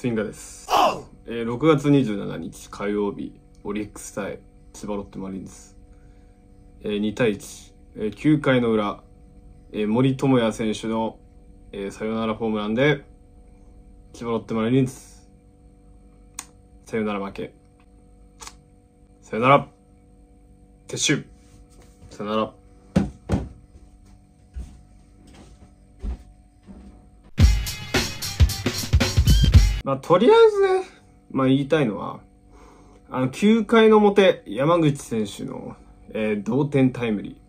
スインガです。えー、6月27日火曜日、オリックス対千葉ロッテマリーンズ。えー、2対1、えー、9回の裏、えー、森友哉選手の、えー、サヨナラホームランで、千葉ロッテマリーンズ、さよなら負け。さよなら撤収さよならまあ、とりあえずね、まあ、言いたいのは、あの、9回の表、山口選手の、えー、同点タイムリ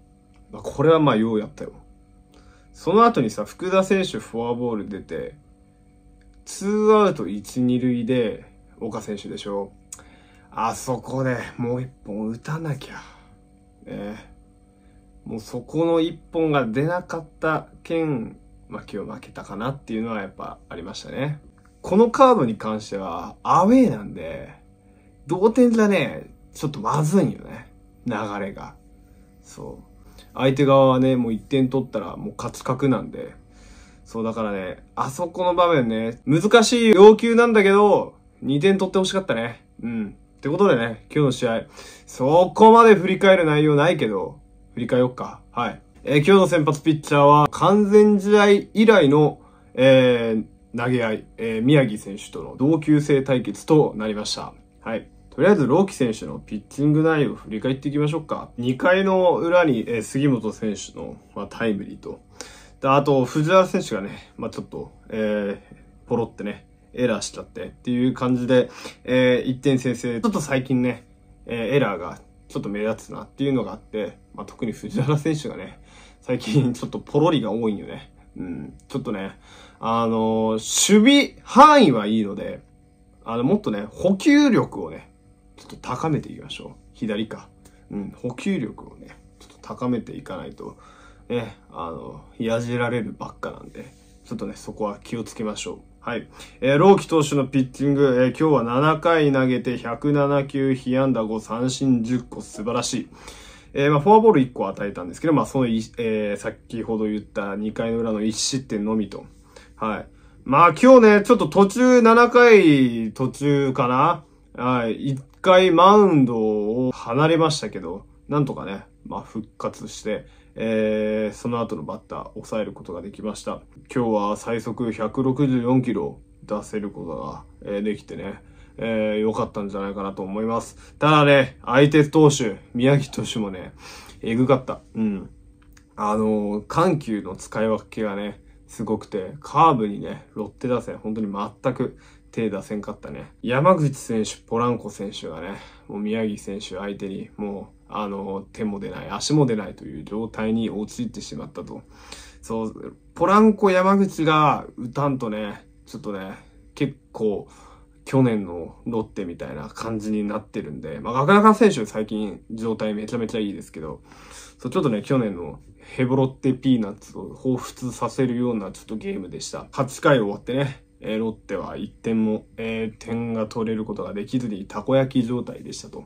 ー。まあ、これはまあ、ようやったよ。その後にさ、福田選手フォアボール出て、ツーアウト1、2塁で、岡選手でしょ。あそこでもう1本打たなきゃ。えー、もうそこの1本が出なかった件、まあ今日負けたかなっていうのはやっぱありましたね。このカードに関しては、アウェーなんで、同点じゃね、ちょっとまずいよね。流れが。そう。相手側はね、もう1点取ったらもう勝ち確なんで。そう、だからね、あそこの場面ね、難しい要求なんだけど、2点取ってほしかったね。うん。ってことでね、今日の試合、そこまで振り返る内容ないけど、振り返ろっか。はい。えー、今日の先発ピッチャーは、完全試合以来の、えー、投げ合い、えー、宮城選手との同級生対決となりました。はい。とりあえず、ローキ選手のピッチング内容を振り返っていきましょうか。2回の裏に、えー、杉本選手の、まあ、タイムリーと、であと、藤原選手がね、まあ、ちょっと、えー、ポロってね、エラーしちゃってっていう感じで、えー、1点先制、ちょっと最近ね、えー、エラーがちょっと目立つなっていうのがあって、まあ、特に藤原選手がね、最近ちょっとポロリが多いんよね。うん、ちょっとね、あの守備範囲はいいので、あの、もっとね、補給力をね、ちょっと高めていきましょう。左か。うん、補給力をね、ちょっと高めていかないと、ね、あの、やじられるばっかなんで、ちょっとね、そこは気をつけましょう。はい。えー、ローキ投手のピッチング、えー、今日は7回投げて107球、被安打5、三振10個、素晴らしい。えー、まあ、フォアボール1個与えたんですけど、まあ、その、えー、先ほど言った2回の裏の1失点のみと。はい。まあ、今日ね、ちょっと途中、7回途中かなはい。1回マウンドを離れましたけど、なんとかね、まあ、復活して、えー、その後のバッター、抑えることができました。今日は最速164キロ出せることが、できてね、えー、良かったんじゃないかなと思います。ただね、相手投手、宮城投手もね、えぐかった。うん。あのー、緩急の使い分けがね、すごくて、カーブにね、ロッテ打線、本当に全く手出せんかったね。山口選手、ポランコ選手がね、もう宮城選手相手に、もう、あの、手も出ない、足も出ないという状態に陥ってしまったと。そう、ポランコ山口が打たんとね、ちょっとね、結構、去年のロッテみたいな感じになってるんで、まあ、ガカ選手最近状態めちゃめちゃいいですけど、そう、ちょっとね、去年のヘボロッテピーナッツを彷彿させるようなちょっとゲームでした。8回終わってね、えー、ロッテは1点も、えー、点が取れることができずにたこ焼き状態でしたと。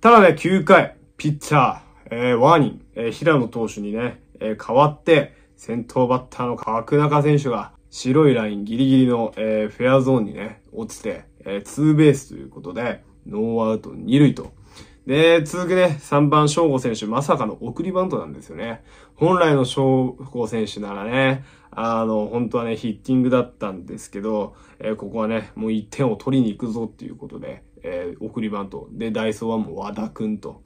ただね、9回、ピッチャー、えー、ワーニン、えー、平野投手にね、えー、変わって、先頭バッターの角中選手が、白いラインギリギリの、えー、フェアゾーンにね、落ちて、えー、ツーベースということで、ノーアウト2塁と。で、続くね、3番翔吾選手、まさかの送りバントなんですよね。本来の翔吾選手ならね、あの、本当はね、ヒッティングだったんですけど、えー、ここはね、もう1点を取りに行くぞっていうことで、え送りバント。で、ダイソーはもう和田くんと。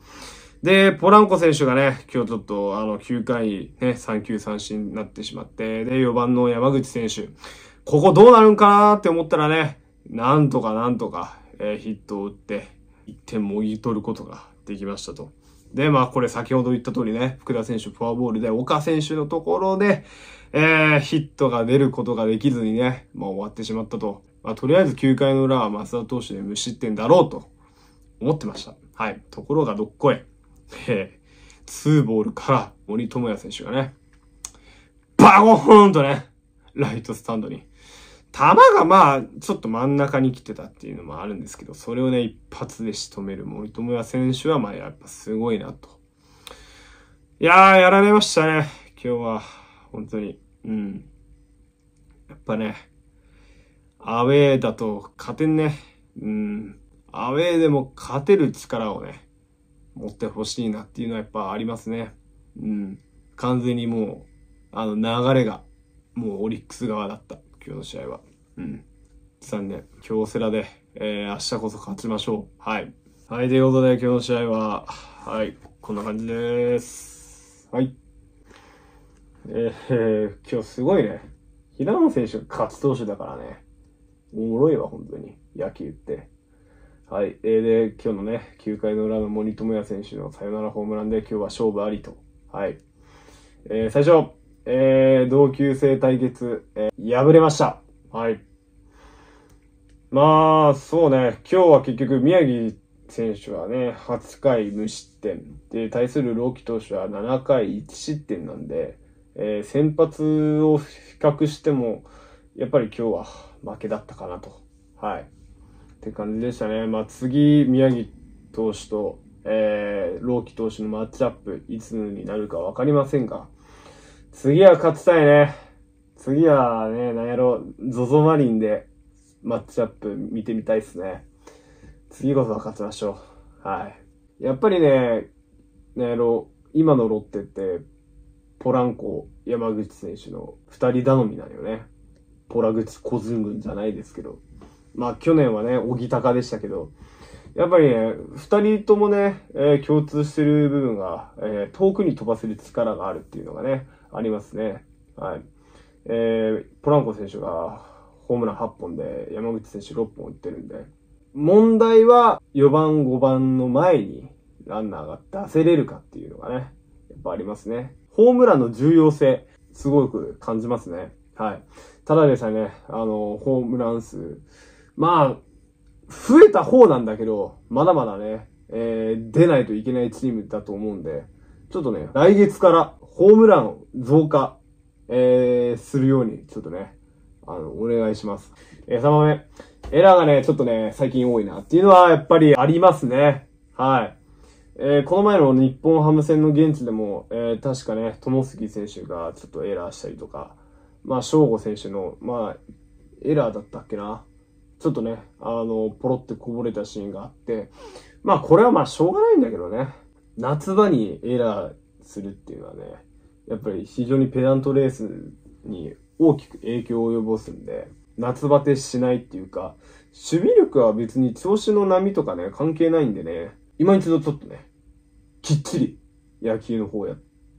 で、ポランコ選手がね、今日ちょっとあの9回ね、3球三振になってしまって、で、4番の山口選手、ここどうなるんかなって思ったらね、なんとかなんとか、えー、ヒットを打って、1点もぎ取ることができましたと。で、まあこれ先ほど言った通りね、福田選手フォアボールで、岡選手のところで、えー、ヒットが出ることができずにね、まあ終わってしまったと。まあとりあえず9回の裏は増田投手で無失点だろうと思ってました。はい。ところがどっこい。えー、ツーボールから森友哉選手がね、バゴーンとね、ライトスタンドに。球がまあ、ちょっと真ん中に来てたっていうのもあるんですけど、それをね、一発で仕留める森友哉選手は、まあ、やっぱすごいなと。いやー、やられましたね。今日は、本当に。うん。やっぱね、アウェーだと勝てんね。うん。アウェーでも勝てる力をね、持ってほしいなっていうのはやっぱありますね。うん。完全にもう、あの流れが、もうオリックス側だった。今日の試合は。うん。残念。京セラで、えー、明日こそ勝ちましょう。はい。はい、ということで今日の試合は、はい、こんな感じです。はい。えー、今日すごいね。平野選手が勝ち投手だからね。おもろいわ、本当に。野球って。はい。えー、で、今日のね、9回の裏の森友哉選手のサヨナラホームランで、今日は勝負ありと。はい。えー、最初、えー、同級生対決、えー、敗れました。はい。まあ、そうね、今日は結局宮城選手はね、8回無失点。で、対するロ朗キ投手は7回1失点なんで、えー、先発を比較しても、やっぱり今日は負けだったかなと。はい。って感じでしたね。まあ、次、宮城投手と、えー、朗希投手のマッチアップ、いつになるかわかりませんが、次は勝ちたいね。次はね、なんやろ、ZOZO マリンでマッチアップ見てみたいっすね。次こそは勝ちましょう。はい。やっぱりね、なんやろ、今のロッテって、ポランコ、山口選手の二人頼みなんよね。ポラグチ、小ズン軍じゃないですけど。まあ去年はね、小木高でしたけど、やっぱりね、二人ともね、えー、共通してる部分が、えー、遠くに飛ばせる力があるっていうのがね、ありますね。はい。えー、ポランコ選手がホームラン8本で、山口選手6本打ってるんで、問題は4番5番の前にランナーが出せれるかっていうのがね、やっぱありますね。ホームランの重要性、すごく感じますね。はい。ただでさえね、あの、ホームラン数、まあ、増えた方なんだけど、まだまだね、えー、出ないといけないチームだと思うんで、ちょっとね、来月からホームラン増加、えー、するように、ちょっとね、あの、お願いします。えー、3番目。エラーがね、ちょっとね、最近多いなっていうのは、やっぱりありますね。はい。えー、この前の日本ハム戦の現地でも、えー、確かね、友杉選手がちょっとエラーしたりとか、まあ、翔吾選手の、まあ、エラーだったっけな。ちょっとね、あの、ポロってこぼれたシーンがあって、まあこれはまあしょうがないんだけどね、夏場にエラーするっていうのはね、やっぱり非常にペナントレースに大きく影響を及ぼすんで、夏バテしないっていうか、守備力は別に調子の波とかね、関係ないんでね、今一度ちょっとね、きっちり野球の方やっ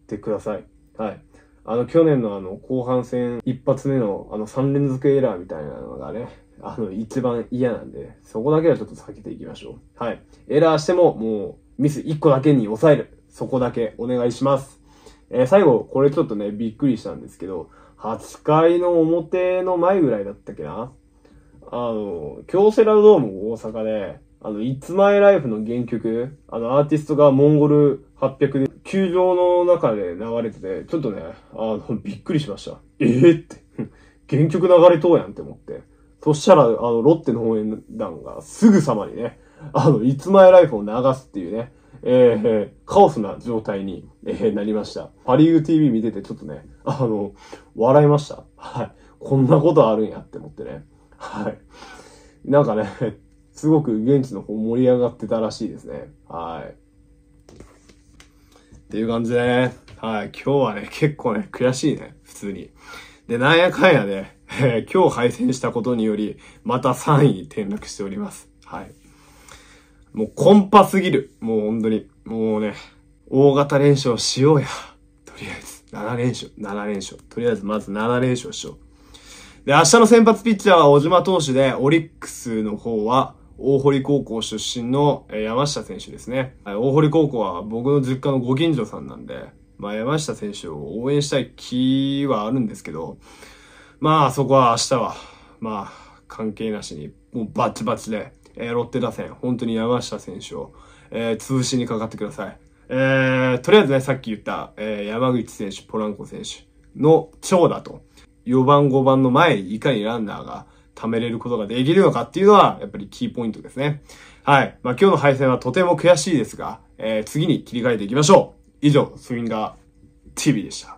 てください。はい。あの、去年のあの、後半戦一発目のあの、3連続エラーみたいなのがね、あの、一番嫌なんで、そこだけはちょっと避けていきましょう。はい。エラーしても、もう、ミス1個だけに抑える。そこだけお願いします。えー、最後、これちょっとね、びっくりしたんですけど、8回の表の前ぐらいだったっけなあの、京セラドーム大阪で、あの、It's My Life の原曲、あの、アーティストがモンゴル800で、球場の中で流れてて、ちょっとね、あの、びっくりしました。ええー、って 原曲流れとうやんって思って。そしたら、あの、ロッテの応援団がすぐさまにね、あの、いつまえライフを流すっていうね、えー、カオスな状態に、えー、なりました。パリーグ TV 見ててちょっとね、あの、笑いました。はい。こんなことあるんやって思ってね。はい。なんかね、すごく現地の方盛り上がってたらしいですね。はい。っていう感じでね。はい。今日はね、結構ね、悔しいね。普通に。で、なんやかんやね。えー、今日敗戦したことにより、また3位に転落しております。はい。もうコンパすぎる。もう本当に。もうね、大型連勝しようや。とりあえず、7連勝、7連勝。とりあえず、まず7連勝しよう。で、明日の先発ピッチャーは小島投手で、オリックスの方は、大堀高校出身の山下選手ですね。大堀高校は僕の実家のご近所さんなんで、まあ、山下選手を応援したい気はあるんですけど、まあそこは明日は、まあ関係なしに、もうバチバチで、えー、ロッテ打線、本当に山下選手を、えー、潰しにかかってください。えー、とりあえずね、さっき言った、えー、山口選手、ポランコ選手の長打と、4番5番の前にいかにランナーが貯めれることができるのかっていうのは、やっぱりキーポイントですね。はい。まあ今日の敗戦はとても悔しいですが、えー、次に切り替えていきましょう。以上、スインガー TV でした。